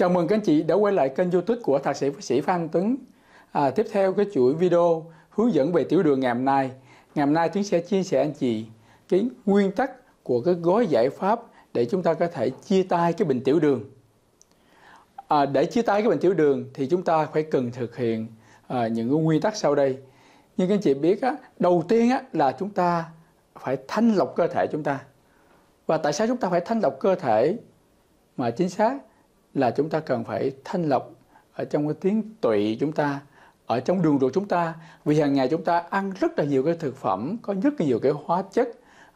Chào mừng các anh chị đã quay lại kênh youtube của Thạc sĩ bác sĩ Phan Tuấn à, Tiếp theo cái chuỗi video hướng dẫn về tiểu đường ngày hôm nay Ngày hôm nay Tuấn sẽ chia sẻ anh chị cái nguyên tắc của cái gói giải pháp để chúng ta có thể chia tay cái bệnh tiểu đường à, Để chia tay cái bệnh tiểu đường thì chúng ta phải cần thực hiện à, những cái nguyên tắc sau đây Như các anh chị biết á, đầu tiên á, là chúng ta phải thanh lọc cơ thể chúng ta Và tại sao chúng ta phải thanh lọc cơ thể mà chính xác là chúng ta cần phải thanh lọc ở trong cái tiếng tụy chúng ta ở trong đường ruột chúng ta vì hàng ngày chúng ta ăn rất là nhiều cái thực phẩm có rất là nhiều cái hóa chất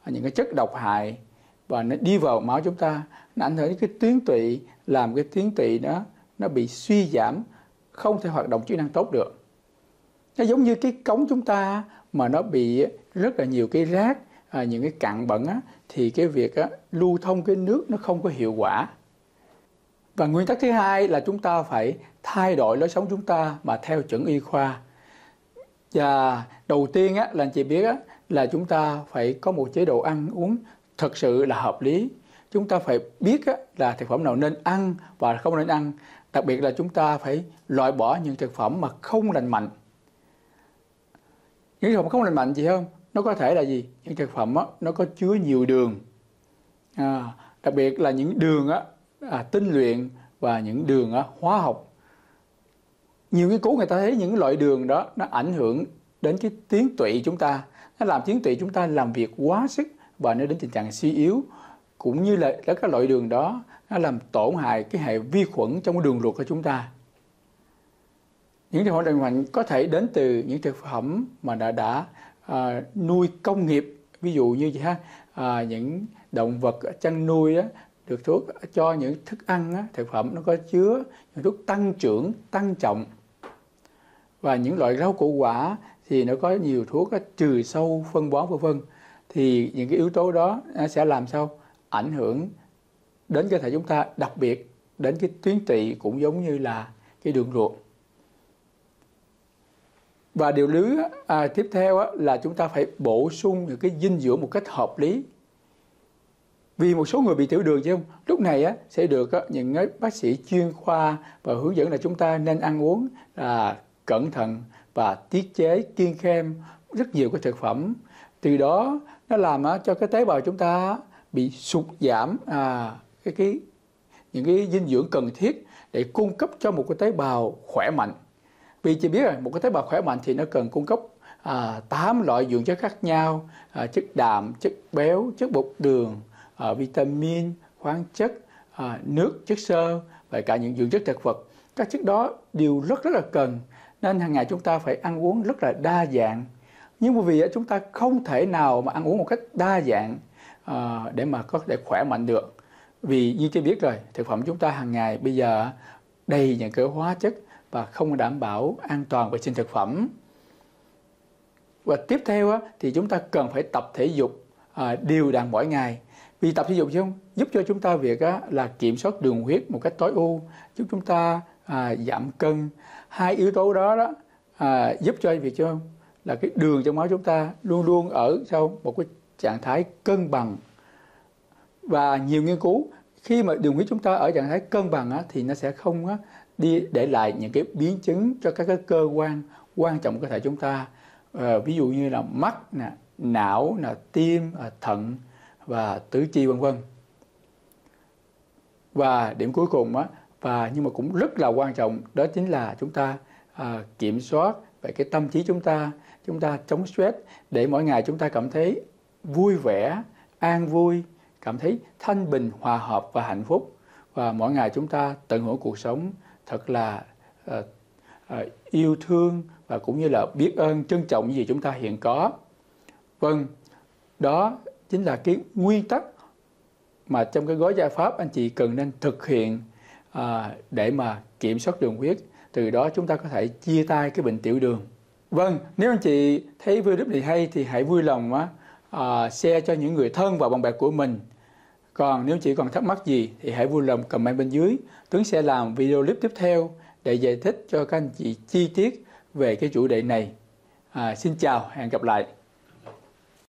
những cái chất độc hại và nó đi vào máu chúng ta nó ảnh hưởng đến cái tuyến tụy làm cái tuyến tụy nó nó bị suy giảm không thể hoạt động chức năng tốt được nó giống như cái cống chúng ta mà nó bị rất là nhiều cái rác à, những cái cặn bẩn á, thì cái việc á, lưu thông cái nước nó không có hiệu quả và nguyên tắc thứ hai là chúng ta phải thay đổi lối sống chúng ta mà theo chuẩn y khoa và đầu tiên á, là chị biết á, là chúng ta phải có một chế độ ăn uống thật sự là hợp lý chúng ta phải biết á, là thực phẩm nào nên ăn và không nên ăn đặc biệt là chúng ta phải loại bỏ những thực phẩm mà không lành mạnh những thực phẩm không lành mạnh gì không nó có thể là gì những thực phẩm á, nó có chứa nhiều đường à, đặc biệt là những đường á, à, tinh luyện và những đường à, hóa học nhiều nghiên cứu người ta thấy những loại đường đó nó ảnh hưởng đến cái tuyến tụy chúng ta nó làm tuyến tụy chúng ta làm việc quá sức và nó đến tình trạng suy yếu cũng như là các loại đường đó nó làm tổn hại cái hệ vi khuẩn trong đường ruột của chúng ta những thực phẩm lành mạnh có thể đến từ những thực phẩm mà đã đã à, nuôi công nghiệp ví dụ như vậy ha à, những động vật chăn nuôi đó, được thuốc cho những thức ăn thực phẩm nó có chứa những thuốc tăng trưởng tăng trọng và những loại rau củ quả thì nó có nhiều thuốc trừ sâu phân bón vân vân thì những cái yếu tố đó nó sẽ làm sao ảnh hưởng đến cơ thể chúng ta đặc biệt đến cái tuyến tỵ cũng giống như là cái đường ruột và điều lứa à, tiếp theo á, là chúng ta phải bổ sung những cái dinh dưỡng một cách hợp lý vì một số người bị tiểu đường chứ không lúc này á sẽ được á, những bác sĩ chuyên khoa và hướng dẫn là chúng ta nên ăn uống là cẩn thận và tiết chế kiêng khem rất nhiều cái thực phẩm từ đó nó làm á, cho cái tế bào chúng ta bị sụt giảm à, cái cái những cái dinh dưỡng cần thiết để cung cấp cho một cái tế bào khỏe mạnh vì chị biết rồi một cái tế bào khỏe mạnh thì nó cần cung cấp à, loại dưỡng chất khác nhau à, chất đạm chất béo chất bột đường Ờ, vitamin khoáng chất ờ, nước chất xơ và cả những dưỡng chất thực vật các chất đó đều rất rất là cần nên hàng ngày chúng ta phải ăn uống rất là đa dạng nhưng quý vị chúng ta không thể nào mà ăn uống một cách đa dạng ờ, để mà có thể khỏe mạnh được vì như chưa biết rồi thực phẩm chúng ta hàng ngày bây giờ đầy những cái hóa chất và không đảm bảo an toàn vệ sinh thực phẩm và tiếp theo thì chúng ta cần phải tập thể dục điều đặn mỗi ngày vì tập thể dục chứ không giúp cho chúng ta việc á, là kiểm soát đường huyết một cách tối ưu giúp chúng ta à, giảm cân hai yếu tố đó đó à, giúp cho việc chứ không là cái đường trong máu chúng ta luôn luôn ở trong một cái trạng thái cân bằng và nhiều nghiên cứu khi mà đường huyết chúng ta ở trạng thái cân bằng á, thì nó sẽ không á, đi để lại những cái biến chứng cho các cái cơ quan quan trọng của cơ thể chúng ta à, ví dụ như là mắt nè não là tim à, thận và tứ chi vân vân và điểm cuối cùng á và nhưng mà cũng rất là quan trọng đó chính là chúng ta à, kiểm soát về cái tâm trí chúng ta chúng ta chống stress để mỗi ngày chúng ta cảm thấy vui vẻ an vui cảm thấy thanh bình hòa hợp và hạnh phúc và mỗi ngày chúng ta tận hưởng cuộc sống thật là à, à, yêu thương và cũng như là biết ơn trân trọng những gì chúng ta hiện có vâng đó chính là cái nguyên tắc mà trong cái gói giải pháp anh chị cần nên thực hiện à, để mà kiểm soát đường huyết từ đó chúng ta có thể chia tay cái bệnh tiểu đường vâng nếu anh chị thấy video này hay thì hãy vui lòng á à, share cho những người thân và bạn bè của mình còn nếu chị còn thắc mắc gì thì hãy vui lòng comment bên dưới Tuấn sẽ làm video clip tiếp theo để giải thích cho các anh chị chi tiết về cái chủ đề này à, xin chào hẹn gặp lại